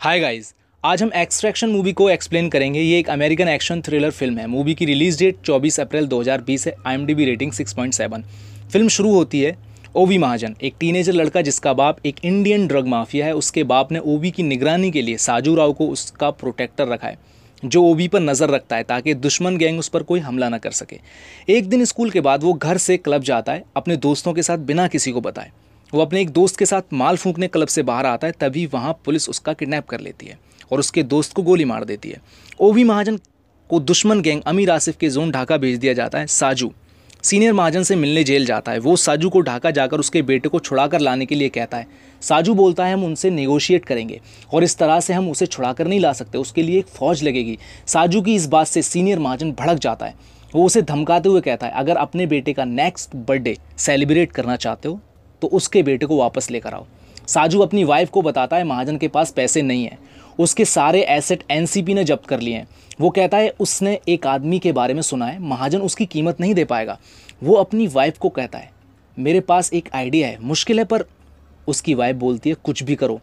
Hi guys आज हम extraction movie को एक्सप्लेन करेंगे ये एक अमेरिकन एक्शन थ्रिलर फिल्म है मूवी की रिलीज डेट 24 अप्रैल 2020 है आईएमडीबी रेटिंग 6.7 फिल्म शुरू होती है ओवी महाजन एक टीनेजर लड़का जिसका बाप एक इंडियन ड्रग माफिया है उसके बाप ने ओवी की निगरानी के लिए साजू राव को उसका प्रोटेक्टर रखा है जो ओबी पर नज़र रखता है ताकि दुश्मन गैंग उस पर कोई हमला ना कर सके एक दिन स्कूल के बाद वो घर से क्लब जाता है अपने दोस्तों के साथ बिना किसी को बताए वो अपने एक दोस्त के साथ माल फूंकने क्लब से बाहर आता है तभी वहाँ पुलिस उसका किडनैप कर लेती है और उसके दोस्त को गोली मार देती है ओवी महाजन को दुश्मन गैंग अमीर आसिफ के जोन ढाका भेज दिया जाता है साजू सीनियर महाजन से मिलने जेल जाता है वो साजू को ढाका जाकर उसके बेटे को छुड़ा कर लाने के लिए कहता है साजू बोलता है हम उनसे नेगोशिएट करेंगे और इस तरह से हम उसे छुड़ा कर नहीं ला सकते उसके लिए एक फ़ौज लगेगी साजू की इस बात से सीनियर महाजन भड़क जाता है वो उसे धमकाते हुए कहता है अगर अपने बेटे का नेक्स्ट बर्थडे सेलिब्रेट करना चाहते हो तो उसके बेटे को वापस लेकर आओ साजू अपनी वाइफ को बताता है महाजन के पास पैसे नहीं हैं उसके सारे एसेट एन ने जब्त कर लिए हैं वो कहता है उसने एक आदमी के बारे में सुना है महाजन उसकी कीमत नहीं दे पाएगा वो अपनी वाइफ को कहता है मेरे पास एक आइडिया है मुश्किल है पर उसकी वाइफ बोलती है कुछ भी करो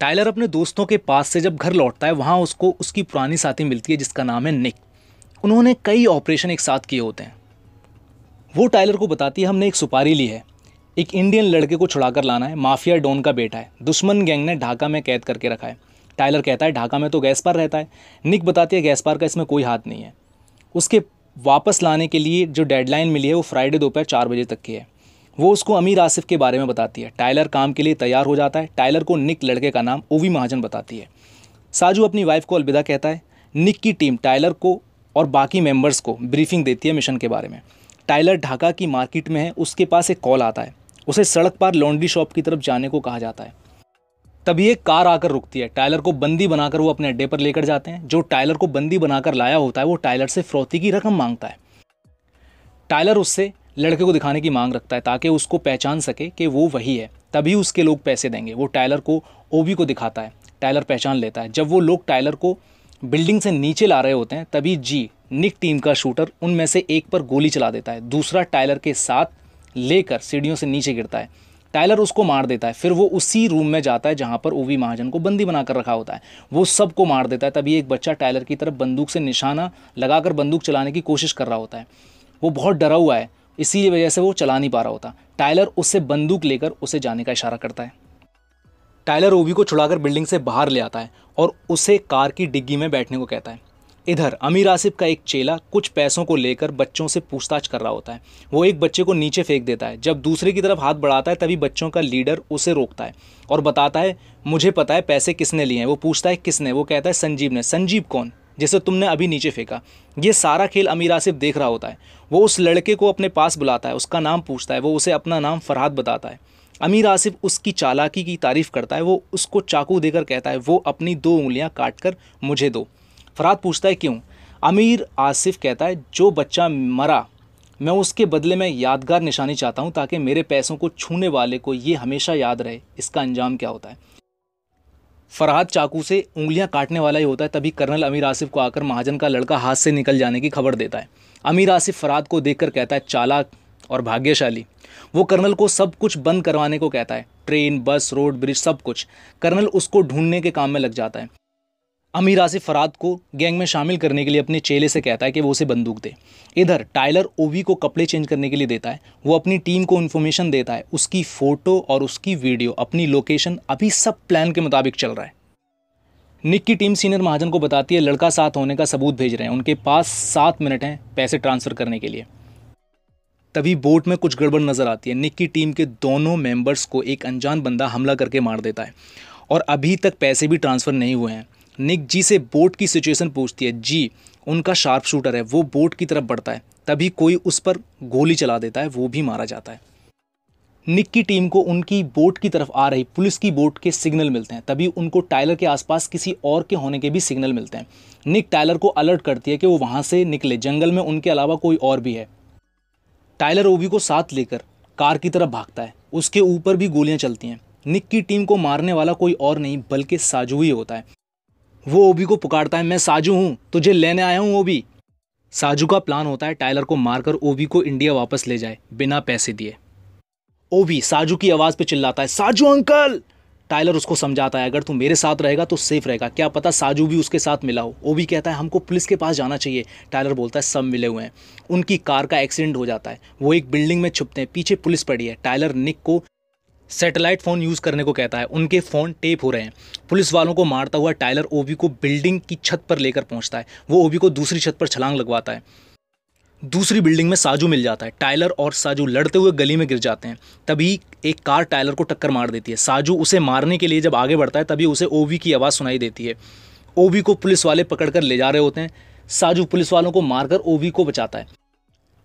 टाइलर अपने दोस्तों के पास से जब घर लौटता है वहाँ उसको उसकी पुरानी साथी मिलती है जिसका नाम है निक उन्होंने कई ऑपरेशन एक साथ किए होते हैं वो टाइलर को बताती है हमने एक सुपारी ली है एक इंडियन लड़के को छुड़ाकर लाना है माफिया डॉन का बेटा है दुश्मन गैंग ने ढाका में कैद करके रखा है टाइलर कहता है ढाका में तो गैस पार रहता है निक बताती है गैस पार का इसमें कोई हाथ नहीं है उसके वापस लाने के लिए जो डेडलाइन मिली है वो फ्राइडे दोपहर चार बजे तक की है वो उसको अमीर आसिफ के बारे में बताती है टाइलर काम के लिए तैयार हो जाता है टाइलर को निक लड़के का नाम ओवी महाजन बताती है साजू अपनी वाइफ को अलविदा कहता है निक की टीम टाइलर को और बाकी मेंबर्स को ब्रीफिंग देती है मिशन के बारे में टाइलर ढाका की मार्केट में है उसके पास एक कॉल आता है उसे सड़क पार लॉन्ड्री शॉप की तरफ जाने को कहा जाता है तभी एक कार आकर रुकती है टायलर को बंदी बनाकर वो अपने अड्डे पर लेकर जाते हैं जो टायलर को बंदी बनाकर लाया होता है वो टायलर से फ्रौती की रकम मांगता है टायलर उससे लड़के को दिखाने की मांग रखता है ताकि उसको पहचान सके कि वो वही है तभी उसके लोग पैसे देंगे वो टायलर को ओबी को दिखाता है टायलर पहचान लेता है जब वो लोग टायलर को बिल्डिंग से नीचे ला रहे होते हैं तभी जी निक टीम का शूटर उनमें से एक पर गोली चला देता है दूसरा टायलर के साथ लेकर सीढ़ियों से नीचे गिरता है टाइलर उसको मार देता है फिर वो उसी रूम में जाता है जहाँ पर ओवी महाजन को बंदी बनाकर रखा होता है वो सबको मार देता है तभी एक बच्चा टाइलर की तरफ बंदूक से निशाना लगाकर बंदूक चलाने की कोशिश कर रहा होता है वो बहुत डरा हुआ है इसी वजह से वो चला नहीं पा रहा होता टाइलर उससे बंदूक लेकर उसे जाने का इशारा करता है टाइलर ओवी को छुड़ाकर बिल्डिंग से बाहर ले आता है और उसे कार की डिग्गी में बैठने को कहता है इधर अमीर आसिफ का एक चेला कुछ पैसों को लेकर बच्चों से पूछताछ कर रहा होता है वो एक बच्चे को नीचे फेंक देता है जब दूसरे की तरफ हाथ बढ़ाता है तभी बच्चों का लीडर उसे रोकता है और बताता है मुझे पता है पैसे किसने लिए हैं वो पूछता है किसने वो कहता है संजीव ने संजीव कौन जिसे तुमने अभी नीचे फेंका ये सारा खेल अमीर आसिफ देख रहा होता है वो उस लड़के को अपने पास बुलाता है उसका नाम पूछता है वो उसे अपना नाम फरहाद बताता है अमीर आसिफ उसकी चालाकी की तारीफ़ करता है वो उसको चाकू देकर कहता है वो अपनी दो उंगलियां काट कर मुझे दो फराद पूछता है क्यों अमीर आसिफ कहता है जो बच्चा मरा मैं उसके बदले में यादगार निशानी चाहता हूँ ताकि मेरे पैसों को छूने वाले को ये हमेशा याद रहे इसका अंजाम क्या होता है फरहाद चाकू से उंगलियां काटने वाला ही होता है तभी कर्नल अमीर आसिफ को आकर महाजन का लड़का हाथ से निकल जाने की खबर देता है अमीर आसिफ फरहाद को देखकर कहता है चालाक और भाग्यशाली वो कर्नल को सब कुछ बंद करवाने को कहता है ट्रेन बस रोड ब्रिज सब कुछ कर्नल उसको ढूंढने के काम में लग जाता है अमीर आसिफ फराद को गैंग में शामिल करने के लिए अपने चेले से कहता है कि वो उसे बंदूक दे इधर टाइलर ओवी को कपड़े चेंज करने के लिए देता है वो अपनी टीम को इन्फॉर्मेशन देता है उसकी फ़ोटो और उसकी वीडियो अपनी लोकेशन अभी सब प्लान के मुताबिक चल रहा है निक की टीम सीनियर महाजन को बताती है लड़का साथ होने का सबूत भेज रहे हैं उनके पास सात मिनट हैं पैसे ट्रांसफ़र करने के लिए तभी बोट में कुछ गड़बड़ नज़र आती है निक की टीम के दोनों मेंबर्स को एक अनजान बंदा हमला करके मार देता है और अभी तक पैसे भी ट्रांसफ़र नहीं हुए हैं निक जी से बोट की सिचुएशन पूछती है जी उनका शार्प शूटर है वो बोट की तरफ बढ़ता है तभी कोई उस पर गोली चला देता है वो भी मारा जाता है निक की टीम को उनकी बोट की तरफ आ रही पुलिस की बोट के सिग्नल मिलते हैं तभी उनको टाइलर के आसपास किसी और के होने के भी सिग्नल मिलते हैं निक टाइलर को अलर्ट करती है कि वो वहाँ से निकले जंगल में उनके अलावा कोई और भी है टाइलर ओवी को साथ लेकर कार की तरफ भागता है उसके ऊपर भी गोलियाँ चलती हैं निक की टीम को मारने वाला कोई और नहीं बल्कि साजू ही होता है वो ओबी को पुकारता है मैं साजू हूँ तुझे लेने आया हूँ ओबी साजू का प्लान होता है टाइलर को मारकर ओबी को इंडिया वापस ले जाए बिना पैसे दिए ओबी साजू की आवाज़ पे चिल्लाता है साजू अंकल टाइलर उसको समझाता है अगर तू मेरे साथ रहेगा तो सेफ रहेगा क्या पता साजू भी उसके साथ मिला हो ओबी कहता है हमको पुलिस के पास जाना चाहिए टाइलर बोलता है सब मिले हुए हैं उनकी कार का एक्सीडेंट हो जाता है वो एक बिल्डिंग में छुपते हैं पीछे पुलिस पड़ी है टाइलर निक को सेटेलाइट फ़ोन यूज़ करने को कहता है उनके फ़ोन टेप हो रहे हैं पुलिस वालों को मारता हुआ टाइलर ओबी को बिल्डिंग की छत पर लेकर पहुंचता है वो ओबी को दूसरी छत पर छलांग लगवाता है दूसरी बिल्डिंग में साजू मिल जाता है टाइलर और साजू लड़ते हुए गली में गिर जाते हैं तभी एक कार टाइलर को टक्कर मार देती है साजू उसे मारने के लिए जब आगे बढ़ता है तभी उसे ओवी की आवाज़ सुनाई देती है ओवी को पुलिस वाले पकड़ कर ले जा रहे होते हैं साजू पुलिस वालों को मारकर ओवी को बचाता है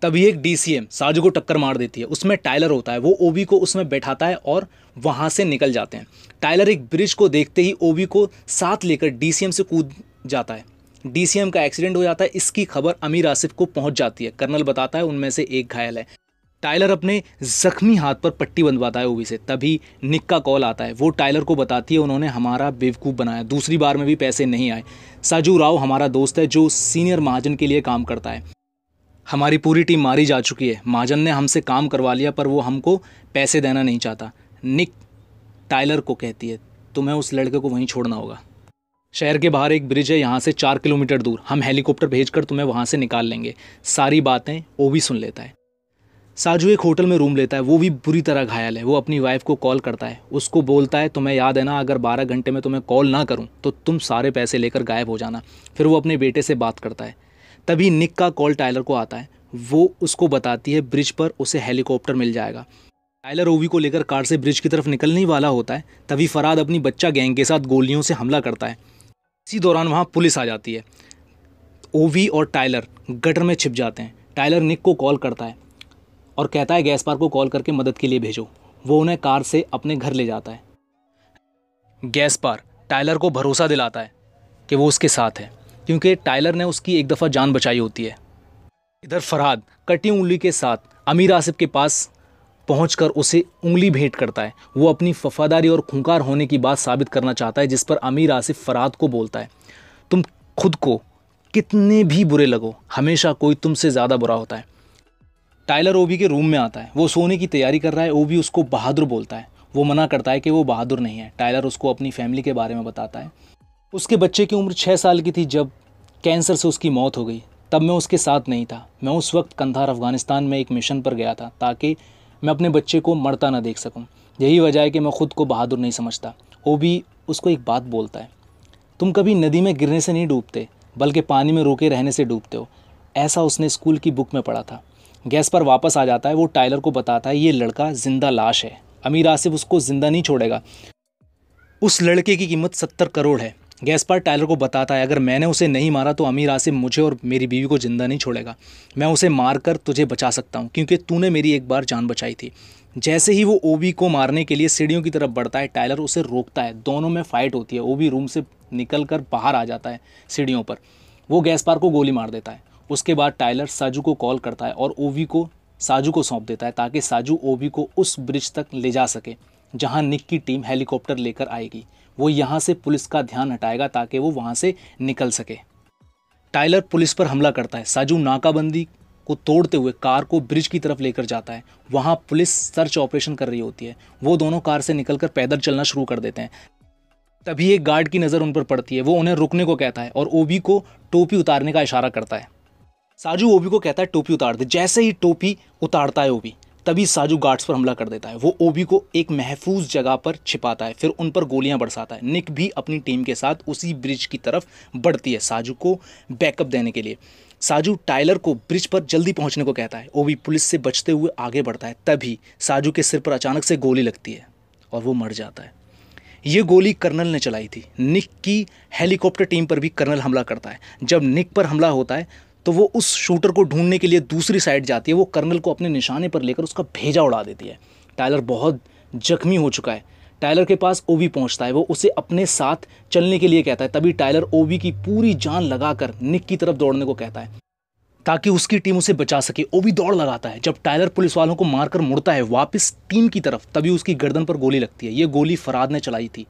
तभी एक डीसीएम साजू को टक्कर मार देती है उसमें टाइलर होता है वो ओबी को उसमें बैठाता है और वहाँ से निकल जाते हैं टाइलर एक ब्रिज को देखते ही ओबी को साथ लेकर डीसीएम से कूद जाता है डीसीएम का एक्सीडेंट हो जाता है इसकी खबर अमीर आसिफ को पहुँच जाती है कर्नल बताता है उनमें से एक घायल है टाइलर अपने जख्मी हाथ पर पट्टी बंधवाता है ओबी से तभी निक का कॉल आता है वो टाइलर को बताती है उन्होंने हमारा बेवकूफ़ बनाया दूसरी बार में भी पैसे नहीं आए साजू राव हमारा दोस्त है जो सीनियर महाजन के लिए काम करता है हमारी पूरी टीम मारी जा चुकी है महाजन ने हमसे काम करवा लिया पर वो हमको पैसे देना नहीं चाहता निक टाइलर को कहती है तुम्हें उस लड़के को वहीं छोड़ना होगा शहर के बाहर एक ब्रिज है यहाँ से चार किलोमीटर दूर हम हेलीकॉप्टर भेजकर तुम्हें वहाँ से निकाल लेंगे सारी बातें वो भी सुन लेता है साजू एक होटल में रूम लेता है वो भी बुरी तरह घायल है वो अपनी वाइफ को कॉल करता है उसको बोलता है तुम्हें याद है ना अगर 12 घंटे में तुम्हें कॉल ना करूं तो तुम सारे पैसे लेकर गायब हो जाना फिर वो अपने बेटे से बात करता है तभी निक का कॉल टाइलर को आता है वो उसको बताती है ब्रिज पर उसे हेलीकॉप्टर मिल जाएगा टाइलर ओवी को लेकर कार से ब्रिज की तरफ निकलने वाला होता है तभी फराद अपनी बच्चा गैंग के साथ गोलियों से हमला करता है इसी दौरान वहाँ पुलिस आ जाती है ओवी और टाइलर गटर में छिप जाते हैं टाइलर निक को कॉल करता है और कहता है गैस पार को कॉल करके मदद के लिए भेजो वो उन्हें कार से अपने घर ले जाता है गैस पार टाइलर को भरोसा दिलाता है कि वो उसके साथ है क्योंकि टाइलर ने उसकी एक दफ़ा जान बचाई होती है इधर फरहाद कटी उंगली के साथ अमीर आसिफ के पास पहुँच उसे उंगली भेंट करता है वो अपनी वफादारी और खूंखार होने की बात साबित करना चाहता है जिस पर अमीर आसिफ फरहाद को बोलता है तुम खुद को कितने भी बुरे लगो हमेशा कोई तुमसे ज़्यादा बुरा होता है टाइलर ओबी के रूम में आता है वो सोने की तैयारी कर रहा है ओबी उसको बहादुर बोलता है वो मना करता है कि वो बहादुर नहीं है टाइलर उसको अपनी फैमिली के बारे में बताता है उसके बच्चे की उम्र छः साल की थी जब कैंसर से उसकी मौत हो गई तब मैं उसके साथ नहीं था मैं उस वक्त कंधार अफ़गानिस्तान में एक मिशन पर गया था ताकि मैं अपने बच्चे को मरता ना देख सकूं। यही वजह है कि मैं ख़ुद को बहादुर नहीं समझता वो भी उसको एक बात बोलता है तुम कभी नदी में गिरने से नहीं डूबते बल्कि पानी में रोके रहने से डूबते हो ऐसा उसने स्कूल की बुक में पढ़ा था गैस पर वापस आ जाता है वो टाइलर को बताता है ये लड़का ज़िंदा लाश है अमीर आसिफ उसको ज़िंदा नहीं छोड़ेगा उस लड़के की कीमत सत्तर करोड़ है गैसपार टायलर को बताता है अगर मैंने उसे नहीं मारा तो अमीर आसिम मुझे और मेरी बीवी को ज़िंदा नहीं छोड़ेगा मैं उसे मार कर तुझे बचा सकता हूँ क्योंकि तूने मेरी एक बार जान बचाई थी जैसे ही वो ओबी को मारने के लिए सीढ़ियों की तरफ बढ़ता है टायलर उसे रोकता है दोनों में फ़ाइट होती है ओबी रूम से निकल कर बाहर आ जाता है सीढ़ियों पर वो गैसपार को गोली मार देता है उसके बाद टायलर साजू को कॉल करता है और ओवी को साजू को सौंप देता है ताकि साजू ओवी को उस ब्रिज तक ले जा सके जहां निक की टीम हेलीकॉप्टर लेकर आएगी वो यहाँ से पुलिस का ध्यान हटाएगा ताकि वो वहाँ से निकल सके टाइलर पुलिस पर हमला करता है साजू नाकाबंदी को तोड़ते हुए कार को ब्रिज की तरफ लेकर जाता है वहाँ पुलिस सर्च ऑपरेशन कर रही होती है वो दोनों कार से निकलकर पैदल चलना शुरू कर देते हैं तभी एक गार्ड की नज़र उन पर पड़ती है वो उन्हें रुकने को कहता है और ओबी को टोपी उतारने का इशारा करता है साजू ओबी को कहता है टोपी उतार दे जैसे ही टोपी उतारता है ओबी तभी साजू गार्ड्स पर हमला कर देता है वो ओबी को एक महफूज जगह पर छिपाता है फिर उन पर गोलियां बरसाता है निक भी अपनी टीम के साथ उसी ब्रिज की तरफ बढ़ती है साजू को बैकअप देने के लिए साजू टाइलर को ब्रिज पर जल्दी पहुंचने को कहता है ओबी पुलिस से बचते हुए आगे बढ़ता है तभी साजू के सिर पर अचानक से गोली लगती है और वो मर जाता है ये गोली कर्नल ने चलाई थी निक की हेलीकॉप्टर टीम पर भी कर्नल हमला करता है जब निक पर हमला होता है तो वो उस शूटर को ढूंढने के लिए दूसरी साइड जाती है वो कर्नल को अपने निशाने पर लेकर उसका भेजा उड़ा देती है टायलर बहुत जख्मी हो चुका है टायलर के पास ओवी पहुंचता है वो उसे अपने साथ चलने के लिए कहता है तभी टायलर ओवी की पूरी जान लगाकर निक की तरफ दौड़ने को कहता है ताकि उसकी टीम उसे बचा सके भी दौड़ लगाता है जब टायलर पुलिस वालों को मारकर मुड़ता है वापस टीम की तरफ तभी उसकी गर्दन पर गोली लगती है ये गोली फराद ने चलाई थी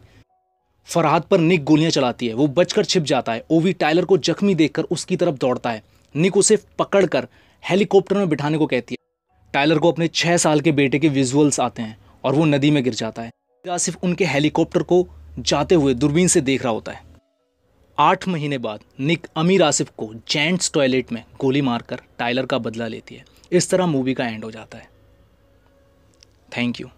फराद पर निक गोलियां चलाती है वो बचकर छिप जाता है ओवी टायलर को जख्मी देखकर उसकी तरफ दौड़ता है निक उसे पकड़कर हेलीकॉप्टर में बिठाने को कहती है टाइलर को अपने छः साल के बेटे के विजुअल्स आते हैं और वो नदी में गिर जाता है आसिफ उनके हेलीकॉप्टर को जाते हुए दूरबीन से देख रहा होता है आठ महीने बाद निक अमीर आसिफ को जेंट्स टॉयलेट में गोली मारकर टाइलर का बदला लेती है इस तरह मूवी का एंड हो जाता है थैंक यू